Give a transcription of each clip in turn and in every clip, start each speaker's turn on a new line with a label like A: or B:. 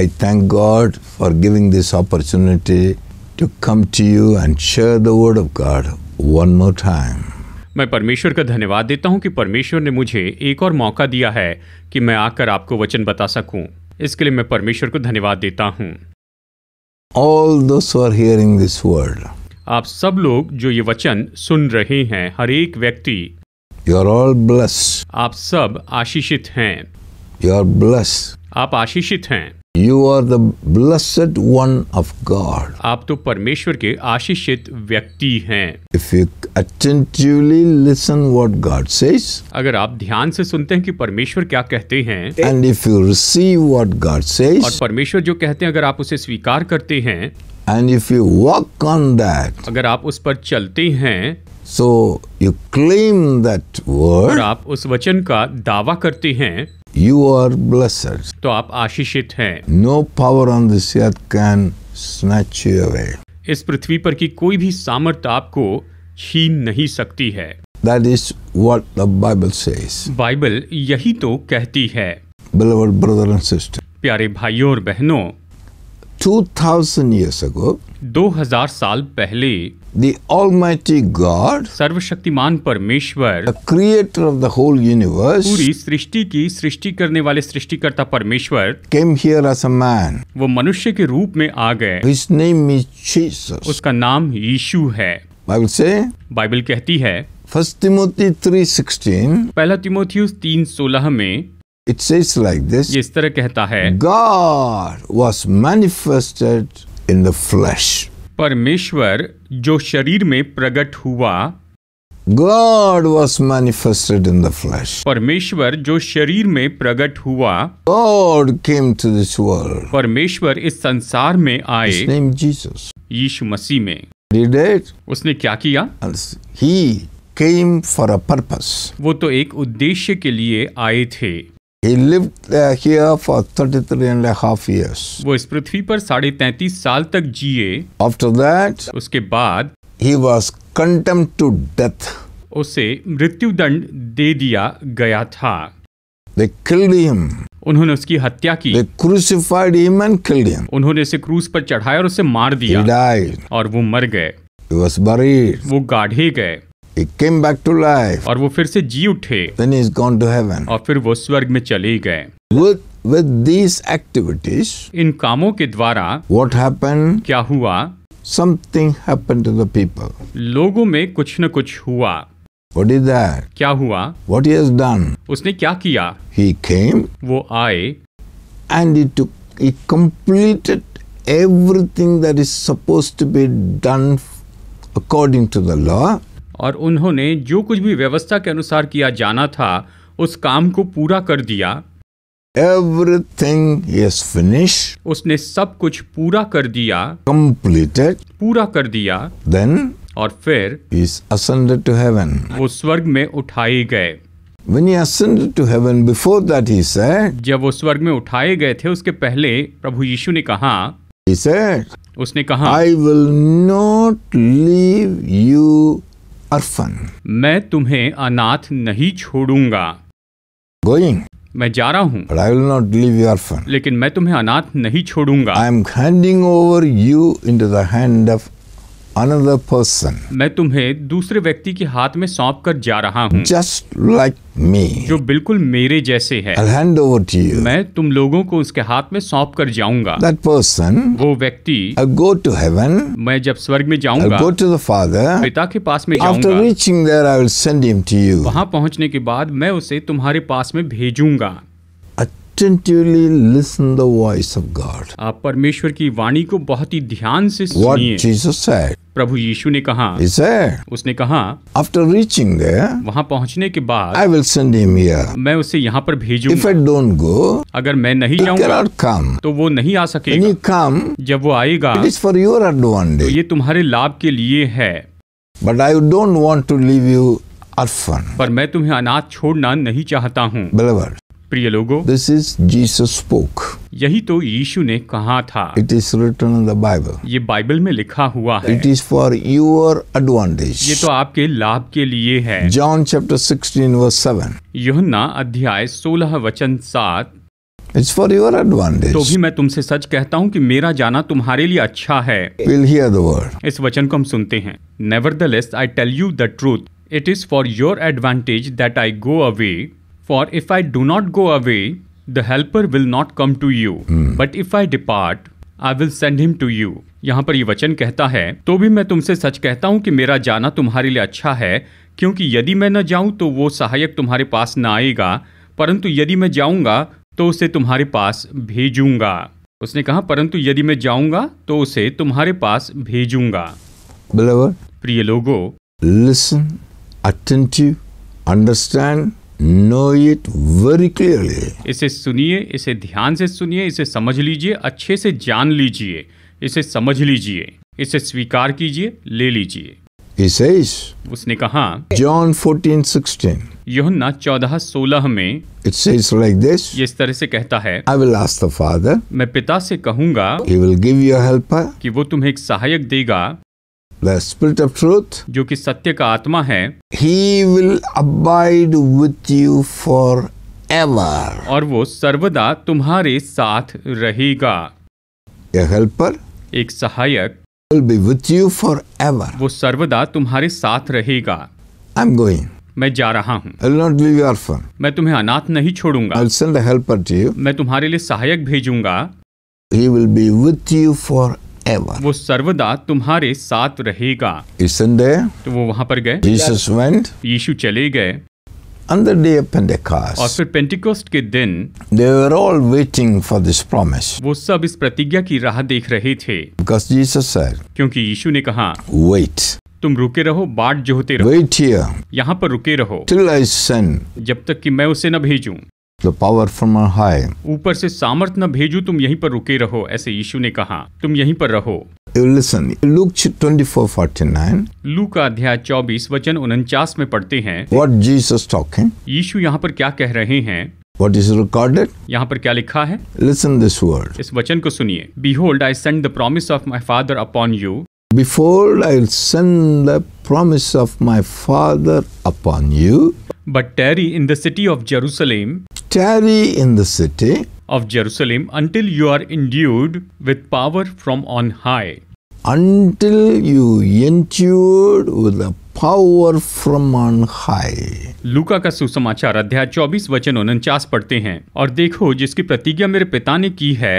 A: I thank God for giving this opportunity to come to you and share the word of God one more time.
B: मैं परमेश्वर का धन्यवाद देता हूं कि परमेश्वर ने मुझे एक और मौका दिया है कि मैं आकर आपको वचन बता सकूं। इसके लिए मैं परमेश्वर को धन्यवाद देता हूं।
A: All those who are hearing this word.
B: आप सब लोग जो ये वचन सुन रहे हैं हर एक व्यक्ति
A: You are all blessed.
B: आप सब आशीषित हैं.
A: You are blessed.
B: आप आशीषित हैं
A: you are the blessed one of God
B: आप तो परमेश्वर के आशीषित व्यक्ति हैं
A: if you attentively listen what God says
B: अगर आप ध्यान से सुनते हैं कि परमेश्वर क्या कहते हैं
A: and if you receive what God says और
B: परमेश्वर जो कहते हैं अगर आप उसे स्वीकार करते हैं
A: and if you walk on that
B: अगर आप उस पर चलते हैं
A: so you claim that word और
B: आप उस वचन का दावा करते हैं यू आर ब्लेसड तो आप आशीषित हैं
A: no power on this can snatch away
B: इस पृथ्वी पर की कोई भी सामर्थ आपको छीन नहीं सकती है
A: that is what the Bible से
B: बाइबल यही तो कहती है
A: बिलीवर ब्रदर एंड सिस्टर
B: प्यारे भाइयों और बहनों 2000 years ago 2000 साल पहले the almighty god सर्वशक्तिमान परमेश्वर the
A: creator of the whole universe पूरी
B: सृष्टि की सृष्टि करने वाले सृष्टिकर्ता परमेश्वर
A: came here as a man
B: वो मनुष्य के रूप में आ गए his name is jesus उसका नाम यीशु है बाइबल से बाइबल कहती है फर्स्ट तिमोथी 3:16 पहला तिमोथियस 3:16 में इट सेज लाइक दिस इस तरह कहता है God
A: was manifested in the flesh
B: परमेश्वर जो शरीर में प्रकट हुआ
A: God was manifested in the flesh
B: परमेश्वर जो शरीर में प्रकट हुआ God came to this world परमेश्वर इस संसार में आए नेम जीसस यीशु मसीह में डिडेट उसने क्या किया ही
A: केम फॉर अ
B: पर्पस वो तो एक उद्देश्य के लिए आए थे He lived
A: here for 33 and a half years.
B: वो इस पृथ्वी पर साढ़े तैतीस साल तक जिए After that, उसके बाद he was condemned to death. उसे मृत्युदंड दे दिया गया था They killed him. उन्होंने उसकी हत्या की They crucified him and killed him. उन्होंने इसे क्रूस पर चढ़ाया और उसे मार दिया He died. और वो मर गए He was buried. वो गाढ़े गए He came back to life. और वो फिर से जी उठे Then he is gone to heaven. और फिर वो स्वर्ग में चले गए With with these activities, इन कामों के द्वारा what happened? क्या हुआ Something happened to the people. लोगों में कुछ न कुछ हुआ What is that? क्या हुआ What he has done? उसने क्या किया
A: He came
B: वो आए
A: and he took he completed everything that is supposed to be done according to the law
B: और उन्होंने जो कुछ भी व्यवस्था के अनुसार किया जाना था उस काम को पूरा कर दिया
A: एवरीथिंग इज फिनिश
B: उसने सब कुछ पूरा कर दिया
A: कंप्लीटेड
B: पूरा कर दिया देन और फिर
A: इज असेंडेड टू हेवन
B: वो स्वर्ग में उठाए गए
A: When he ascended to heaven, before that he said,
B: जब वो स्वर्ग में उठाए गए थे उसके पहले प्रभु यीशु ने कहा
A: he said,
B: उसने कहा I
A: will not
B: leave you orphan मैं तुम्हें अनाथ नहीं छोड़ूंगा गोइंग मैं जा रहा हूँ I will not leave you orphan लेकिन मैं तुम्हें अनाथ नहीं छोड़ूंगा I am handing over you into hand of another person. मैं तुम्हें दूसरे व्यक्ति के हाथ में सौंप कर जा रहा हूँ जस्ट
A: लाइक मी
B: जो बिल्कुल मेरे जैसे है I'll hand over to you. मैं तुम लोगों को उसके हाथ में सौंप कर जाऊंगा
A: That person, वो
B: व्यक्ति go to heaven, मैं जब स्वर्ग में जाऊंगा go
A: to the father,
B: पिता के पास में जाऊंगा After
A: reaching there, I will send him to you.
B: वहाँ पहुँचने के बाद मैं उसे तुम्हारे पास में भेजूंगा
A: attentively listen the voice of
B: God. आप परमेश्वर की वाणी को बहुत ही ध्यान से सुनिए. What Jesus said. प्रभु यीशु ने कहा He said, उसने कहा After reaching there. वहाँ पहुँचने के बाद I will send him here. मैं उसे यहाँ पर भेजूंगा If I don't go. अगर मैं नहीं He cannot come. तो वो नहीं आ सकेगा When he कम जब वो आएगा It is for your advantage. तो ये तुम्हारे लाभ के लिए है But I don't want to leave you अर्फन पर मैं तुम्हें अनाथ छोड़ना नहीं चाहता हूँ प्रिय लोगो दिस
A: इज जीसस स्पोक
B: यही तो यीशु ने कहा था
A: it is written the Bible
B: ये बाइबल में लिखा हुआ है it
A: is for your advantage ये तो
B: आपके लाभ के लिए है
A: John chapter sixteen verse seven
B: यूहन्ना अध्याय सोलह वचन सात
A: इट्स फॉर योर एडवांटेज तो भी
B: मैं तुमसे सच कहता हूँ कि मेरा जाना तुम्हारे लिए अच्छा है
A: we'll hear the word.
B: इस वचन को हम सुनते हैं nevertheless I tell you the truth it is for your advantage that I go away for if I do not go away the helper will not come to you but if I depart I will send him to you यहाँ पर ये वचन कहता है तो भी मैं तुमसे सच कहता हूँ कि मेरा जाना तुम्हारे लिए अच्छा है क्योंकि यदि मैं न जाऊँ तो वो सहायक तुम्हारे पास न आएगा परंतु यदि मैं जाऊँगा तो उसे तुम्हारे पास भेजूंगा उसने कहा परंतु यदि मैं जाऊंगा तो उसे तुम्हारे पास भेजूंगा
A: प्रिय लोगो listen
B: attentive
A: understand know it very clearly
B: इसे सुनिए इसे ध्यान से सुनिए इसे समझ लीजिए अच्छे से जान लीजिए इसे समझ लीजिए इसे स्वीकार कीजिए ले लीजिए उसने कहा
A: जॉन फोर्टीन 14:16
B: योहन्ना सोलह में इट सेज लाइक दिस ये इस तरह से कहता है I
A: will ask the father
B: मैं पिता से कहूंगा he will give you helper कि वो तुम्हें एक सहायक देगा
A: the spirit of truth
B: जो कि सत्य का आत्मा है he
A: will abide with you forever
B: और वो सर्वदा तुम्हारे साथ रहेगा a helper एक सहायक
A: will be with you forever
B: वो सर्वदा तुम्हारे साथ रहेगा I'm going मैं जा रहा हूँ मैं तुम्हें अनाथ नहीं छोड़ूंगा I'll send a helper to you. मैं तुम्हारे लिए सहायक भेजूंगा
A: He will be with you forever. ever.
B: वो सर्वदा तुम्हारे साथ रहेगा Isn't तो वो वहां पर गए Jesus went. यीशु चले गए
A: On the day और
B: फिर पेंटिकोस्ट के दिन
A: they were all waiting for this promise.
B: वो सब इस प्रतिज्ञा की राह देख रहे थे
A: Because Jesus said,
B: क्योंकि यीशु ने कहा वेट तुम रुके रहो बाट जोते
A: रहो
B: यहाँ पर रुके रहो
A: टिल आई सेंड
B: जब तक कि मैं उसे न भेजूं
A: द पावर फ्रॉम हाई
B: ऊपर से सामर्थ न भेजू तुम यहीं पर रुके रहो ऐसे यीशु ने कहा तुम यहीं पर रहो
A: लिसन लूक 24:49
B: लू का अध्याय 24 वचन 49 में पढ़ते हैं
A: व्हाट जीसस टॉकिंग
B: यीशु यहाँ पर क्या कह रहे हैं
A: What is recorded?
B: यहाँ पर क्या लिखा है
A: Listen this word.
B: इस वचन को सुनिए Behold, I send the promise of my Father upon you.
A: Behold, I send the promise of my Father upon you.
B: but tarry in the city of Jerusalem.
A: Tarry in the
B: city of Jerusalem until you are endued with power from on high.
A: Until you endued with the power from on high.
B: लुका का सुसमाचार अध्याय 24 वचन उनचास पढ़ते हैं और देखो जिसकी प्रतिज्ञा मेरे पिता ने की है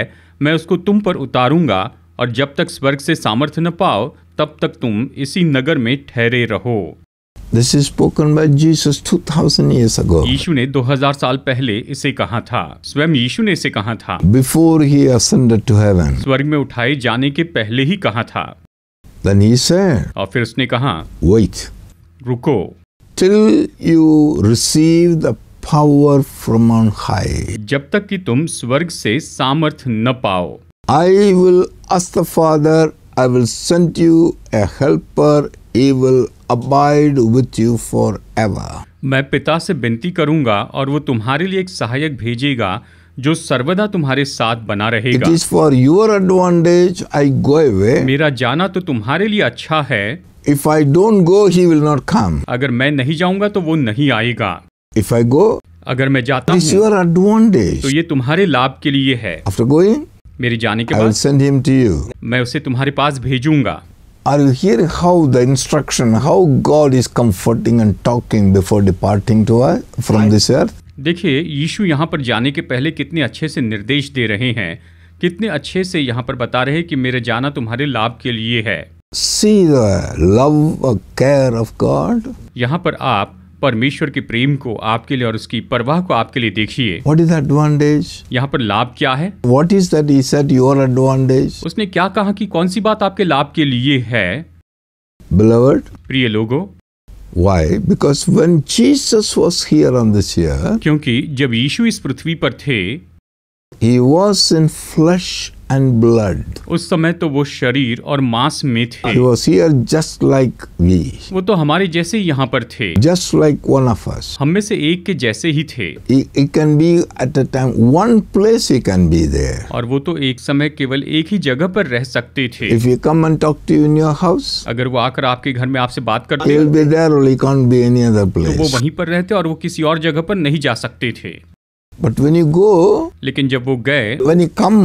B: मैं उसको तुम पर उतारूंगा और जब तक स्वर्ग से सामर्थ्य न पाओ तब तक तुम इसी नगर में ठहरे रहो
A: this is spoken by Jesus 2000 years ago
B: यीशु ने 2000 साल पहले इसे कहा था स्वयं यीशु ने इसे कहा था
A: before he ascended to heaven
B: स्वर्ग में उठाए जाने के पहले ही कहा था
A: देन ही सेड
B: और फिर उसने कहा वेट रुको
A: till you receive the power from on high
B: जब तक कि तुम स्वर्ग से सामर्थ न पाओ
A: I will ask the Father I will send you a helper he will abide with you for ever
B: मैं पिता से विनती करूंगा और वो तुम्हारे लिए एक सहायक भेजेगा जो सर्वदा तुम्हारे साथ बना रहेगा it is for
A: your advantage I go away
B: मेरा जाना तो तुम्हारे लिए अच्छा है
A: if I don't go he will not come
B: अगर मैं नहीं जाऊंगा तो वो नहीं आएगा इफ आई गो अगर मैं जाता इज योर एडवांटेज तो ये तुम्हारे लाभ के लिए है आफ्टर गोइंग मेरे जाने के बाद सेंड हिम टू यू मैं उसे तुम्हारे पास भेजूंगा
A: Are you hearing how the instruction, how God is comforting and talking before departing to us from this earth?
B: देखिए यीशु यहाँ पर जाने के पहले कितने अच्छे से निर्देश दे रहे हैं कितने अच्छे से यहाँ पर बता रहे हैं कि मेरे जाना तुम्हारे लाभ के लिए है
A: see the love care of God
B: यहाँ पर आप परमेश्वर के प्रेम को आपके लिए और उसकी परवाह को आपके लिए देखिए वट
A: इज एडवांटेज
B: यहाँ पर लाभ क्या है
A: what is that your advantage
B: उसने क्या कहा कि कौन सी बात आपके लाभ के लिए है
A: बिलवर्ड प्रिय लोगो Why? Because when Jesus was here on this earth,
B: क्योंकि जब यीशु इस पृथ्वी पर थे,
A: he was in flesh and blood.
B: उस समय तो वो शरीर और मांस में थे. He
A: was here just like we.
B: वो तो हमारे जैसे यहाँ पर थे.
A: Just like one of
B: us. हम में से एक के जैसे ही थे.
A: He, he can be at a time one place he can be there.
B: और वो तो एक समय केवल एक ही जगह पर रह सकते थे. If he come and talk to
A: you in your house.
B: अगर वो आकर आपके घर में आपसे बात करते. He'll
A: be there or he can't be any other place. तो वो
B: वहीं पर रहते और वो किसी और जगह पर नहीं जा सकते थे.
A: बट वेन यू गो
B: लेकिन जब वो गए वेन यू कम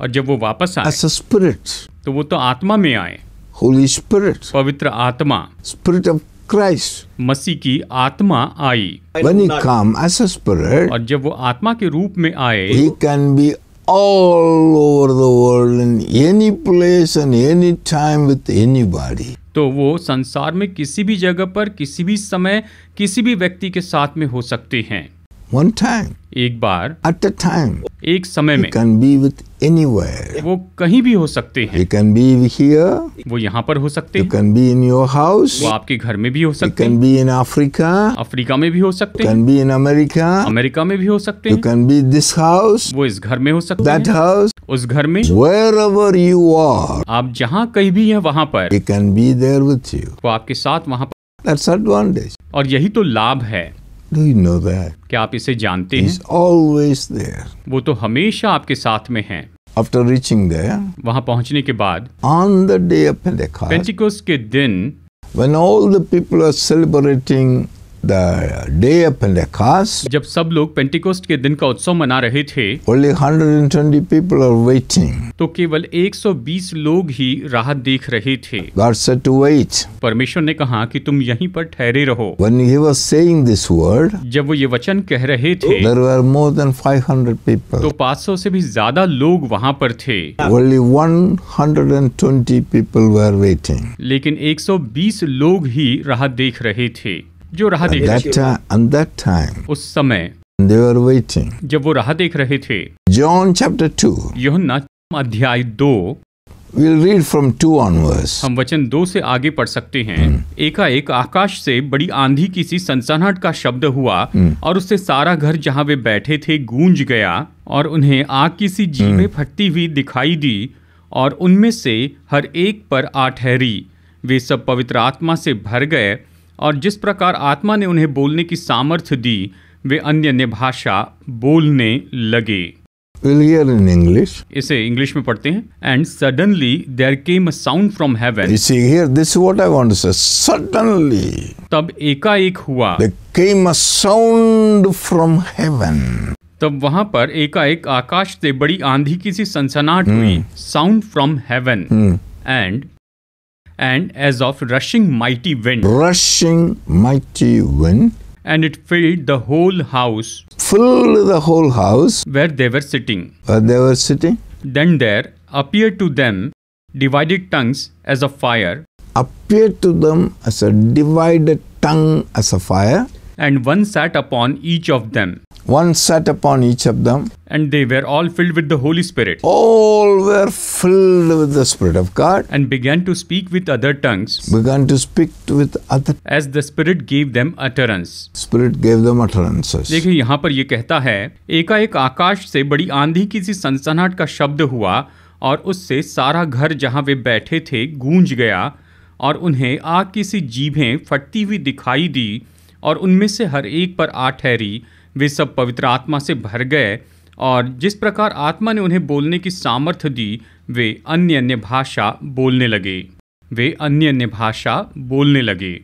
B: और जब वो वापस आए एज स्पिरिट तो वो तो आत्मा में आए होली स्पिरिट पवित्र आत्मा स्पिरिट ऑफ क्राइस्ट मसी की आत्मा I when you
A: come as a spirit
B: और जब वो आत्मा के रूप में आए he can be over
A: the world in any place place any time with anybody
B: तो वो संसार में किसी भी जगह पर किसी भी समय किसी भी व्यक्ति के साथ में हो सकते हैं वन टाइम एक बार
A: एट अ टाइम
B: एक समय में कैन बी विथ एनी वो कहीं भी हो सकते हैं कैन बी हियर वो यहाँ पर हो सकते हैं can be in your house वो आपके घर में भी हो सकते can be in Africa Africa में भी हो सकते can be in America America में भी हो सकते you can be this house वो इस घर में हो सकते दैट हाउस उस घर में वेर अवर यू आर आप जहाँ कहीं भी है वहाँ पर can be there with you वो आपके साथ वहाँ पर That's advantage. और यही तो लाभ है
A: Do you know that?
B: क्या आप इसे जानते हैं? He's always there. वो तो हमेशा आपके साथ में हैं.
A: After reaching there,
B: वहाँ पहुँचने के बाद on the day of Pentecost, Pentecost के दिन
A: when all the people are celebrating the day of Pentecost.
B: जब सब लोग पेंटिकोस्ट के दिन का उत्सव मना रहे थे
A: only 120 people are waiting.
B: तो केवल 120 लोग ही राह देख रहे थे God said to wait. परमेश्वर ने कहा कि तुम यहीं पर ठहरे रहो
A: When he was saying this word,
B: जब वो ये वचन कह रहे थे there
A: were more than 500 people.
B: तो 500 से भी ज्यादा लोग वहाँ पर थे
A: Only 120 people were waiting.
B: लेकिन 120 लोग ही राह देख रहे थे जो राह देख रहे
A: थे उस समय They were waiting.
B: जब वो राह देख रहे थे जॉन चैप्टर 2. यूहन्ना अध्याय 2 We'll read from two onwards. हम वचन दो से आगे पढ़ सकते हैं hmm. एकाएक आकाश से बड़ी आंधी की सी सनसनाहट का शब्द हुआ hmm. और उससे सारा घर जहाँ वे बैठे थे गूंज गया और उन्हें आग की सी जीभें hmm. फटती हुई दिखाई दी और उनमें से हर एक पर आ ठहरी वे सब पवित्र आत्मा से भर गए और जिस प्रकार आत्मा ने उन्हें बोलने की सामर्थ्य दी वे अन्य अन्य भाषा बोलने लगे
A: in English.
B: इसे इंग्लिश में पढ़ते हैं and suddenly there came a sound from
A: heaven this what I want say suddenly
B: तब एकाएक हुआ
A: came a sound from heaven
B: तब वहां पर एकाएक आकाश से बड़ी आंधी की सी सनसनाहट hmm. हुई sound from heaven and and as of rushing mighty wind.
A: Rushing mighty wind.
B: And it filled the whole house. Filled the
A: whole house.
B: Where they were sitting. Where they were sitting. Then there appeared to them divided tongues as a fire.
A: Appeared to them as a divided tongue as a
B: fire. And one sat upon each of them.
A: One sat upon each of them.
B: And they were all filled with the Holy Spirit. All were filled with the Spirit of God. And began to speak with other tongues. Began to speak with other. As the Spirit gave them utterance.
A: Spirit gave them utterances.
B: देखिए यहाँ पर ये कहता है एकाएक आकाश से बड़ी आंधी की सी सनसनाहट का शब्द हुआ और उससे सारा घर जहाँ वे बैठे थे गूंज गया और उन्हें आग की सी जीभें फटती हुई दिखाई दी और उनमें से हर एक पर आ ठहरी वे सब पवित्र आत्मा से भर गए और जिस प्रकार आत्मा ने उन्हें बोलने की सामर्थ्य दी वे अन्य अन्य भाषा बोलने लगे वे अन्य अन्य भाषा बोलने लगे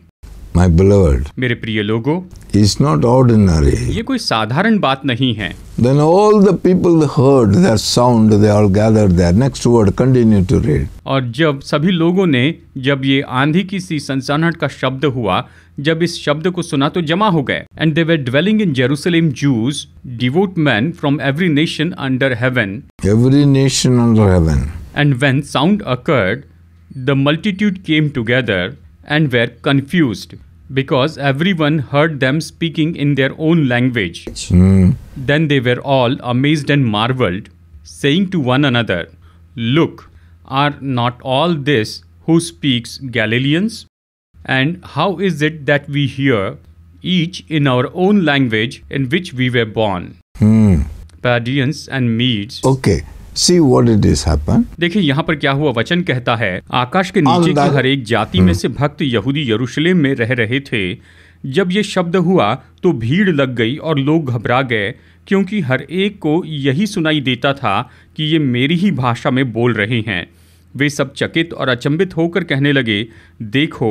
A: माय बिलवर्ड
B: मेरे प्रिय लोगों
A: इज नॉट ऑर्डिनरी
B: ये कोई साधारण बात नहीं है
A: then all the people heard there sound they all gather there next word continue to read
B: और जब सभी लोगों ने जब ये आंधी की सी सनसनाहट का शब्द हुआ जब इस शब्द को सुना तो जमा हो गए and they were dwelling in Jerusalem Jews devout man from every nation under heaven
A: every nation under heaven
B: and when sound occurred the multitude came together and were confused because everyone heard them speaking in their own language. Mm. Then they were all amazed and marveled, saying to one another, Look, are not all this who speaks Galileans? And how is it that we hear each in our own language in which we were born? Hmm. Padians and Medes
A: okay. See what it is happen
B: देखिए यहाँ पर क्या हुआ वचन कहता है आकाश के नीचे की हर एक जाति में hmm. से भक्त यहूदी यरूशलेम में रह रहे थे जब ये शब्द हुआ तो भीड़ लग गई और लोग घबरा गए क्योंकि हर एक को यही सुनाई देता था कि ये मेरी ही भाषा में बोल रहे हैं वे सब चकित और अचंभित होकर कहने लगे देखो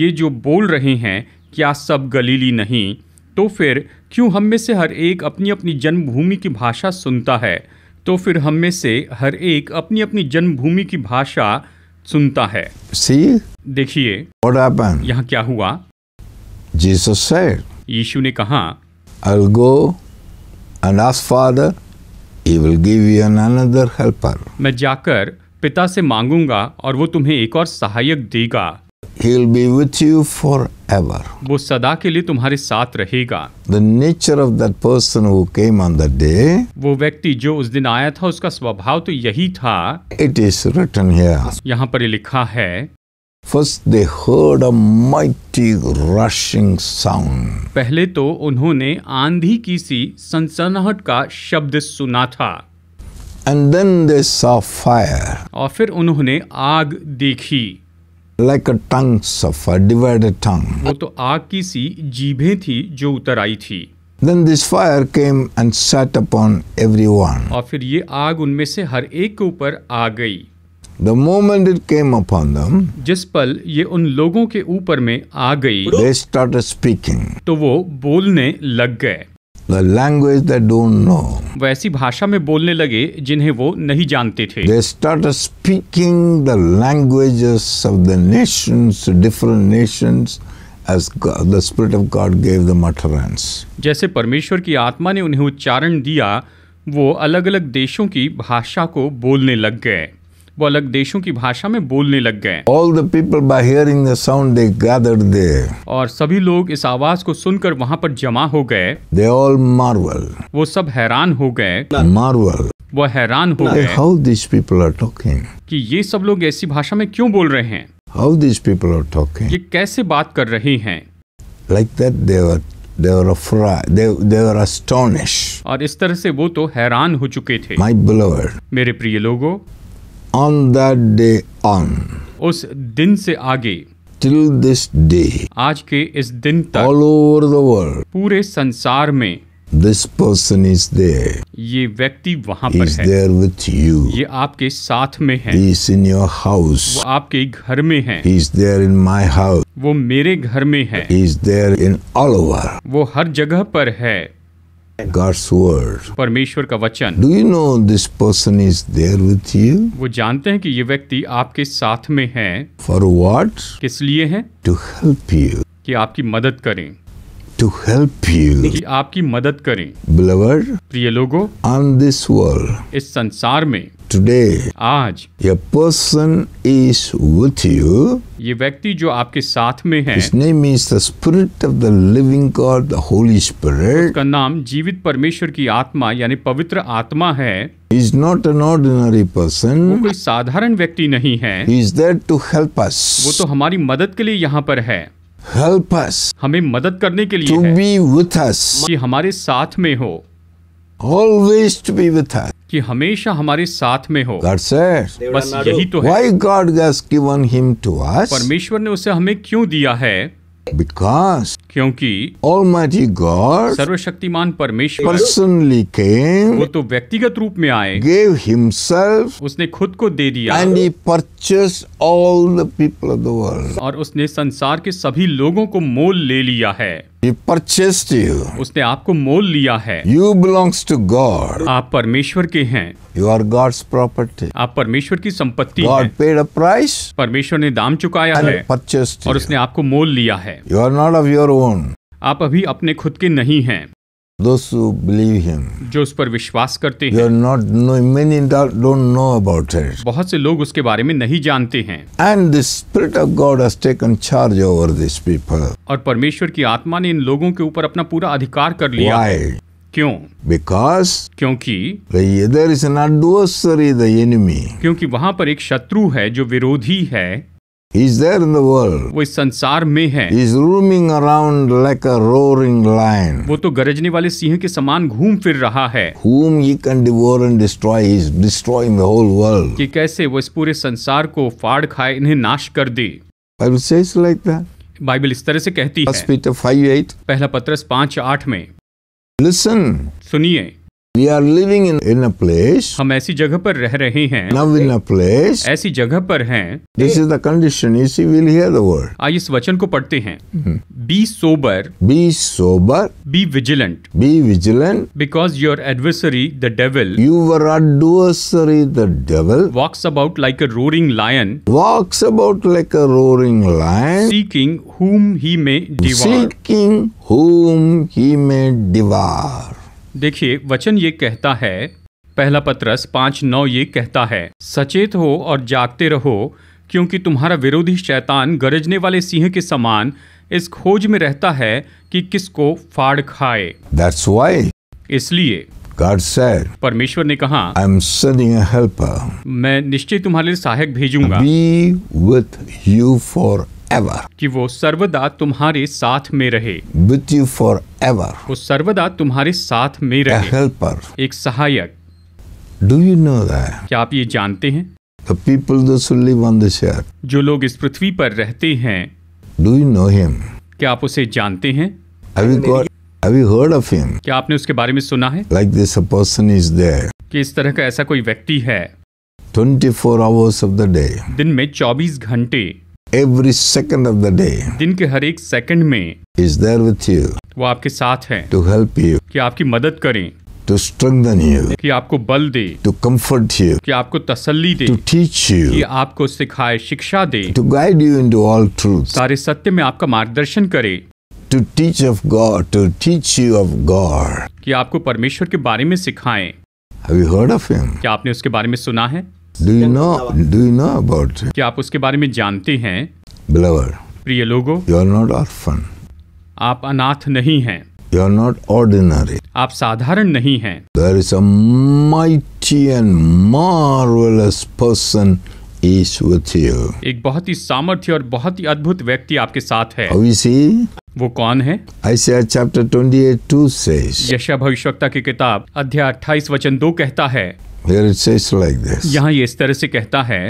B: ये जो बोल रहे हैं क्या सब गलीली नहीं तो फिर क्यों हम में से हर एक अपनी अपनी जन्मभूमि की भाषा सुनता है तो फिर हम में से हर एक अपनी अपनी जन्मभूमि की भाषा सुनता है सी देखिए
A: यहाँ क्या हुआ जीसस सेड
B: यीशु ने कहा
A: I'll go and ask Father, he will give you another helper.
B: मैं जाकर पिता से मांगूंगा और वो तुम्हें एक और सहायक देगा He'll
A: be with you forever.
B: वो सदा के लिए तुम्हारे साथ रहेगा
A: The nature of that person who came on that day.
B: वो व्यक्ति जो उस दिन आया था उसका स्वभाव तो यही था
A: It is written here.
B: यहाँ पर लिखा है
A: First they heard a mighty rushing sound.
B: पहले तो उन्होंने आंधी की सी सनसनाहट का शब्द सुना था
A: And then they saw fire.
B: और फिर उन्होंने आग देखी
A: लाइक अ टंग सफर डिवाइडेड टंग
B: वो तो आग की सी जीभें थी जो उतर आई थी
A: Then this fire came and sat upon everyone.
B: और फिर ये आग उनमें से हर एक के ऊपर आ गई
A: The moment it came upon them,
B: जिस पल ये उन लोगों के ऊपर में आ गई they
A: started speaking.
B: तो वो बोलने लग गए
A: the language they don't know
B: वैसी भाषा में बोलने लगे जिन्हें वो नहीं जानते थे they
A: start speaking the languages of the nations different nations as God, the Spirit of God gave them utterance.
B: जैसे परमेश्वर की आत्मा ने उन्हें उच्चारण दिया वो अलग अलग देशों की भाषा को बोलने लग गए वो अलग देशों की भाषा में बोलने लग गए
A: all the people by hearing the sound they gathered there
B: और सभी लोग इस आवाज को सुनकर वहाँ पर जमा हो गए
A: दे ऑल मार्वल
B: वो सब हैरान हो गए मार्वल वो हैरान हो गए how
A: this people are talking
B: कि ये सब लोग ऐसी भाषा में क्यों बोल रहे हैं
A: how this people are talking
B: ये कैसे बात कर रहे हैं
A: like that they were They were afraid. They, they were astonished.
B: और इस तरह से वो तो हैरान हो चुके थे My beloved, मेरे प्रिय लोगों
A: ऑन दैट डे ऑन
B: उस दिन से आगे टिल दिस डे आज के इस दिन तक ऑल ओवर द वर्ल्ड पूरे संसार में
A: दिस पर्सन इज देयर
B: ये व्यक्ति वहाँ पर is है
A: देयर विद यू
B: ये आपके साथ में है
A: इज इन योर हाउस वो
B: आपके घर में है
A: is there in my house
B: वो मेरे घर में है
A: is there in all over
B: वो हर जगह पर है
A: God's word.
B: परमेश्वर का वचन Do you
A: know this person is there with you?
B: वो जानते हैं कि ये व्यक्ति आपके साथ में है
A: For what?
B: किस लिए है
A: टू हेल्प यू
B: कि आपकी मदद करें
A: टू हेल्प
B: यू आपकी मदद करें बिलवर प्रिय लोगों ऑन दिस वर्ल्ड इस संसार में टूडे आज ये पर्सन इज विथ यू ये व्यक्ति जो आपके साथ में है
A: name is the spirit of the living God the Holy Spirit
B: का नाम जीवित परमेश्वर की आत्मा यानी पवित्र आत्मा है
A: is not an ordinary person
B: कोई साधारण व्यक्ति नहीं है is there to help us वो तो हमारी मदद के लिए यहाँ पर है हेल्प अस हमें मदद करने के लिए टू बी विथ अस हमारे साथ में हो always to be with her कि हमेशा हमारे साथ में हो गॉड
A: सेड
B: बस यही तो है why
A: God has given him to us
B: परमेश्वर ने उसे हमें क्यों दिया है बिकॉज क्योंकि ऑलमाइटी गॉड सर्वशक्तिमान परमेश्वर
A: पर्सनली केम वो
B: तो व्यक्तिगत रूप में आए गेव हिमसेल्फ उसने खुद को दे दिया and he
A: purchase
B: all the people of the world और उसने संसार के सभी लोगों को मोल ले लिया है परचेस्ट यू उसने आपको मोल लिया है यू बिलोंग्स टू गॉड आप परमेश्वर के हैं
A: यू आर गॉड्स प्रॉपर्टी
B: आप परमेश्वर की संपत्ति गॉड पेड अ प्राइस परमेश्वर ने दाम चुकाया And है परचेस्ट और उसने आपको मोल लिया है
A: you are not of your own
B: आप अभी अपने खुद के नहीं हैं
A: Those who believe him.
B: जो उस पर विश्वास करते हैं
A: not know, many don't know about it.
B: बहुत से लोग उसके बारे में नहीं जानते हैं
A: And the Spirit of God has taken charge over these people.
B: और परमेश्वर की आत्मा ने इन लोगों के ऊपर अपना पूरा अधिकार कर लिया Why? क्यों
A: बिकॉज क्योंकि there is an adversary the enemy
B: क्योंकि वहाँ पर एक शत्रु है जो विरोधी है He's there in the world. वो इस संसार में है He's roaming
A: around like a roaring lion.
B: वो तो गरजने वाले सिंह के समान घूम फिर रहा है
A: Whom he can devour and destroy, he's destroying the whole world.
B: कि कैसे वो इस पूरे संसार को फाड़ खाए इन्हें नाश कर दे
A: Bible says like that.
B: Bible इस तरह से कहती है। First Peter 5:8. पहला पत्रस पांच आठ में. Listen. सुनिए
A: We are living in in a
B: place. हम ऐसी जगह पर रह रहे हैं. Now
A: in a place.
B: ऐसी जगह पर हैं.
A: This is the condition. You see, we'll hear the word.
B: आइए इस वचन को पढ़ते हैं. Hmm. Be sober. Be sober. Be vigilant. Be vigilant. Because your adversary, the devil. Your
A: adversary, the devil.
B: Walks about like a roaring lion.
A: Walks about like a roaring lion.
B: Seeking whom he may devour. Seeking
A: whom he may devour.
B: देखिए वचन ये कहता है पहला पत्रस पाँच नौ ये कहता है सचेत हो और जागते रहो क्योंकि तुम्हारा विरोधी शैतान गरजने वाले सिंह के समान इस खोज में रहता है कि किसको फाड़ खाए
A: That's why. इसलिए God said,
B: परमेश्वर ने कहा
A: आई एम a
B: मैं निश्चय तुम्हारे लिए सहायक भेजूंगा Be ever. कि वो सर्वदा तुम्हारे साथ में रहे With you
A: forever.
B: वो सर्वदा तुम्हारे साथ में रहे A helper. एक सहायक Do you know that? क्या आप ये जानते हैं The
A: people that live on this earth.
B: जो लोग इस पृथ्वी पर रहते हैं
A: Do you know him?
B: क्या आप उसे जानते हैं
A: Have you got Have you heard of him?
B: क्या आपने उसके बारे में सुना है
A: Like this a person is there.
B: कि इस तरह का ऐसा कोई व्यक्ति है
A: 24 hours of the day.
B: दिन में 24 घंटे
A: every second of the
B: day din ke har ek second mein
A: is there with you
B: wo aapke sath hai
A: to help you
B: ki aapki madad kare
A: to strengthen you
B: ki aapko bal de
A: to comfort you
B: ki aapko tasalli de to teach you ki aapko sikhaye shiksha de to
A: guide you into all truth
B: sare satya mein aapka margdarshan kare
A: to teach of God to teach you of God
B: ki aapko parmeshwar ke bare mein sikhaye
A: Have you heard of him?
B: kya aapne uske bare mein suna hai क्या आप उसके बारे में जानते हैं beloved प्रिय लोगो
A: you are not orphan
B: आप अनाथ नहीं हैं
A: यू आर नॉट ऑर्डिनरी
B: आप साधारण नहीं हैं
A: there is a and marvellous person एक
B: बहुत ही सामर्थ्य और बहुत ही अद्भुत व्यक्ति आपके साथ है वो कौन है
A: आईसीआर चैप्टर 28:2 सेज
B: यशा की किताब अध्याय 28 वचन 2 कहता है
A: Here it says like this.
B: यहाँ ये इस तरह से कहता है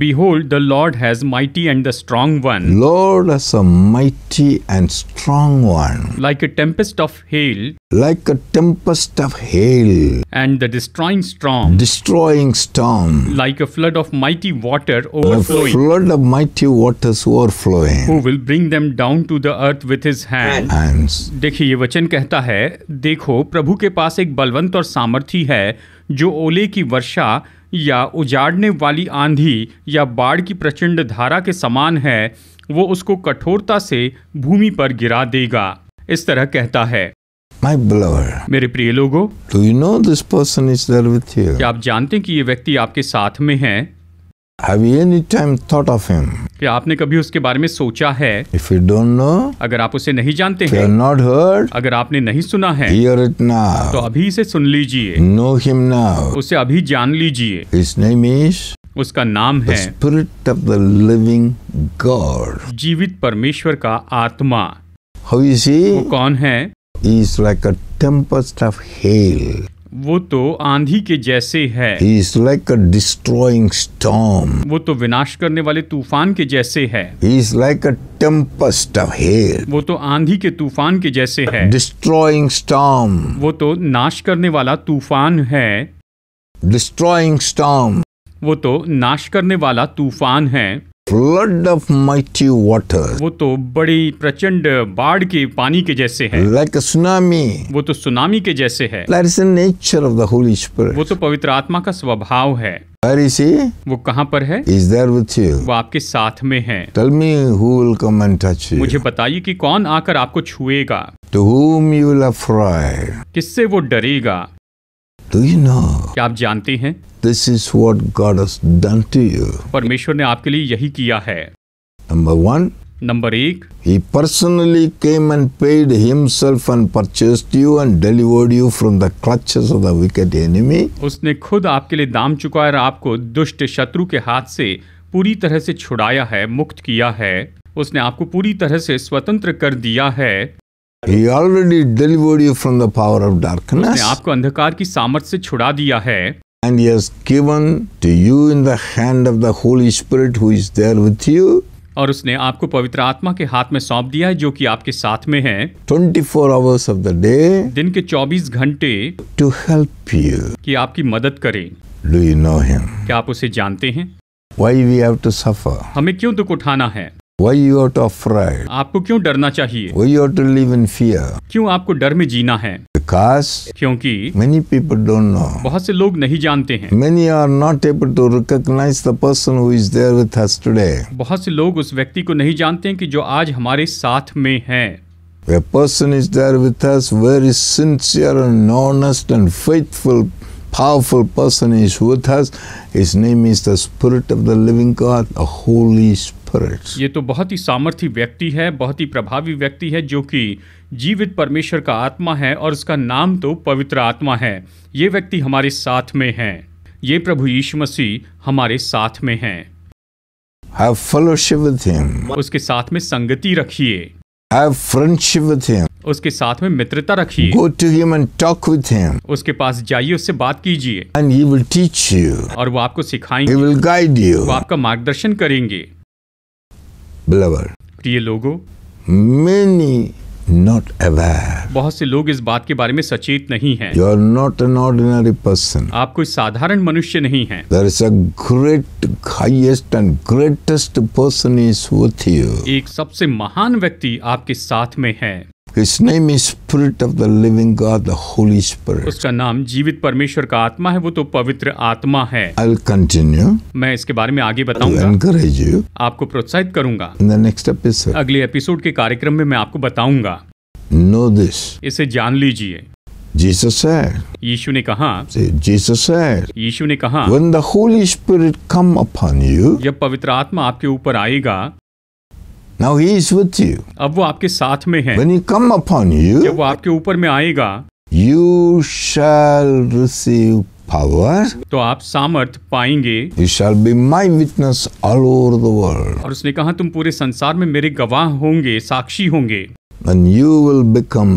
B: Behold, the Lord has mighty and the strong one.
A: Lord has a mighty and strong one.
B: Like a tempest of hail.
A: Like a tempest of hail.
B: And the destroying storm.
A: Destroying storm.
B: Like a flood of mighty water overflowing. A
A: flood of mighty waters overflowing.
B: Who will bring them down to the earth with his hand. Hands. देखिए ये वचन कहता है देखो प्रभु के पास एक बलवंत और सामर्थी है जो ओले की वर्षा या उजाड़ने वाली आंधी या बाढ़ की प्रचंड धारा के समान है वो उसको कठोरता से भूमि पर गिरा देगा इस तरह कहता है
A: My beloved,
B: मेरे प्रिय लोगों,
A: you know क्या
B: आप जानते कि ये व्यक्ति आपके साथ में है
A: कि
B: आपने कभी उसके बारे में सोचा है
A: If you don't know,
B: अगर आप उसे नहीं जानते हैं not heard, अगर आपने नहीं सुना है now. तो अभी इसे सुन लीजिए
A: नो हिम ना
B: उसे अभी जान लीजिए His name is उसका नाम है spirit of the living God जीवित परमेश्वर का आत्मा हाउ इज कौन है
A: is like a tempest of hell
B: वो तो आंधी के जैसे है
A: like a
B: वो तो विनाश करने वाले तूफान के जैसे है
A: like a of hail.
B: वो तो आंधी के तूफान के जैसे है डिस्ट्रॉइंग स्टॉम वो तो नाश करने वाला तूफान है डिस्ट्रॉइंग स्टॉम वो तो नाश करने वाला तूफान है फ्लड
A: ऑफ माइटी वाटर
B: वो तो बड़ी प्रचंड बाढ़ के पानी के जैसे है लाइक like सुनामी वो तो सुनामी के जैसे है
A: nature of the Holy Spirit
B: वो तो पवित्र आत्मा का स्वभाव है वो कहाँ पर है Is
A: there with you?
B: वो आपके साथ में है
A: Tell me who will come and touch you. मुझे
B: बताइए कि कौन आकर आपको छुएगा
A: To whom you
B: किससे वो डरेगा
A: Do you know?
B: क्या आप जानते हैं
A: this is what God has done to you.
B: परमेश्वर ने आपके लिए यही किया है नंबर वन नंबर एक
A: he personally came and paid himself and purchase you and delivered you from the clutches of the wicked enemy
B: उसने खुद आपके लिए दाम चुकाया और आपको दुष्ट शत्रु के हाथ से पूरी तरह से छुड़ाया है मुक्त किया है उसने आपको पूरी तरह से स्वतंत्र कर दिया है
A: He already delivered you from the power of darkness. उसने
B: आपको अंधकार की सामर्थ से छुड़ा दिया है.
A: And he has given to you in the hand of the Holy Spirit who is there with
B: you. और उसने आपको पवित्र आत्मा के हाथ में सौंप दिया है जो कि आपके साथ में है 24
A: hours of the day.
B: दिन के 24 घंटे
A: to help you.
B: कि आपकी मदद करे. Do you know him? क्या आप उसे जानते हैं?
A: Why we have to suffer?
B: हमें क्यों दुख उठाना है?
A: Why you are to afraid?
B: आपको क्यों डरना चाहिए
A: Why you are to live in fear?
B: क्यों आपको डर में जीना है
A: Because क्योंकि many people don't know.
B: बहुत से लोग नहीं जानते हैं
A: Many are not able to recognize the person who is there with us today.
B: बहुत से लोग उस व्यक्ति को नहीं जानते हैं कि जो आज हमारे साथ में है
A: A person is there with us, very sincere and honest and faithful powerful person is with us. His name is the Spirit of the Living God, the Holy Spirit. spirits.
B: ये तो बहुत ही सामर्थ्य व्यक्ति है बहुत ही प्रभावी व्यक्ति है जो कि जीवित परमेश्वर का आत्मा है और उसका नाम तो पवित्र आत्मा है ये व्यक्ति हमारे साथ में है ये प्रभु यीशु मसीह हमारे साथ में है
A: Have fellowship with him.
B: उसके साथ में संगति रखिए
A: Have friendship with him.
B: उसके साथ में मित्रता रखिए Go
A: to him and talk with him.
B: उसके पास जाइए उससे बात कीजिए
A: And he will teach you.
B: और वो आपको सिखाएंगे He will guide you. वो आपका मार्गदर्शन करेंगे ब्लवर प्रिय लोगो
A: मेनी नॉट अवेयर
B: बहुत से लोग इस बात के बारे में सचेत नहीं हैं। You
A: are not an ordinary person
B: आप कोई साधारण मनुष्य नहीं है
A: there is a great highest and greatest person is with you
B: एक सबसे महान व्यक्ति आपके साथ में है
A: His name is Spirit of the Living God, the Holy Spirit.
B: उसका नाम जीवित परमेश्वर का आत्मा है वो तो पवित्र आत्मा है
A: I'll continue.
B: मैं इसके बारे में आगे बताऊंगा encourage you. आपको प्रोत्साहित करूंगा
A: In the next episode.
B: अगले एपिसोड के कार्यक्रम में मैं आपको बताऊंगा
A: Know this.
B: इसे जान लीजिए
A: Jesus said.
B: यीशु ने कहा
A: Jesus said.
B: यीशु ने कहा When
A: the Holy Spirit come upon you,
B: जब पवित्र आत्मा आपके ऊपर आएगा Now he
A: is with you.
B: अब वो आपके साथ में है When he come upon you, जब वो आपके ऊपर में आएगा
A: you shall receive power.
B: तो आप सामर्थ पाएंगे
A: You shall be my witness all over the world.
B: और उसने कहा तुम पूरे संसार में मेरे गवाह होंगे साक्षी होंगे
A: And you will become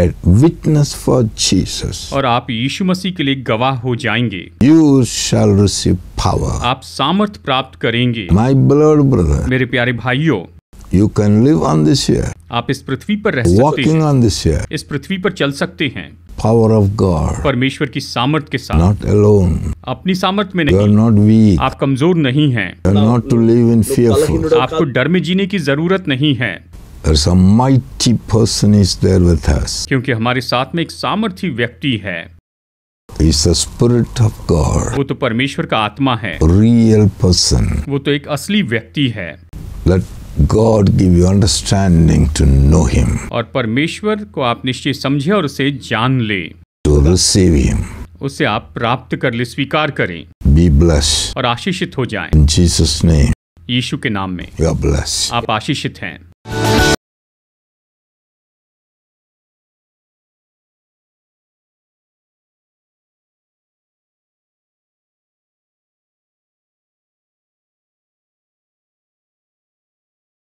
A: a witness for Jesus.
B: और आप यीशु मसीह के लिए गवाह हो जाएंगे
A: You shall receive power.
B: आप सामर्थ प्राप्त करेंगे
A: My beloved brother,
B: मेरे प्यारे भाइयों
A: you can live on this
B: आप इस पृथ्वी पर रह वॉकिंग
A: ऑन दिस इस
B: पृथ्वी पर चल सकते हैं
A: पावर ऑफ गॉड
B: परमेश्वर की सामर्थ्य के साथ नॉट अलोन अपनी सामर्थ्य में नहीं नॉट वी आप कमजोर नहीं है
A: not to live in fearful
B: आपको डर में जीने की जरूरत नहीं है क्योंकि हमारे साथ में एक सामर्थ्य व्यक्ति है
A: He's the spirit वो
B: तो परमेश्वर का आत्मा है
A: रियल पर्सन
B: वो तो एक असली व्यक्ति है
A: Let God give you understanding to know him
B: और परमेश्वर को आप निश्चित समझे और उसे जान ले
A: To receive Him.
B: उसे आप प्राप्त कर ले स्वीकार करें बी ब्लस और आशीषित हो जाएं।
A: Jesus name.
B: यीशु के नाम में आप आशीषित हैं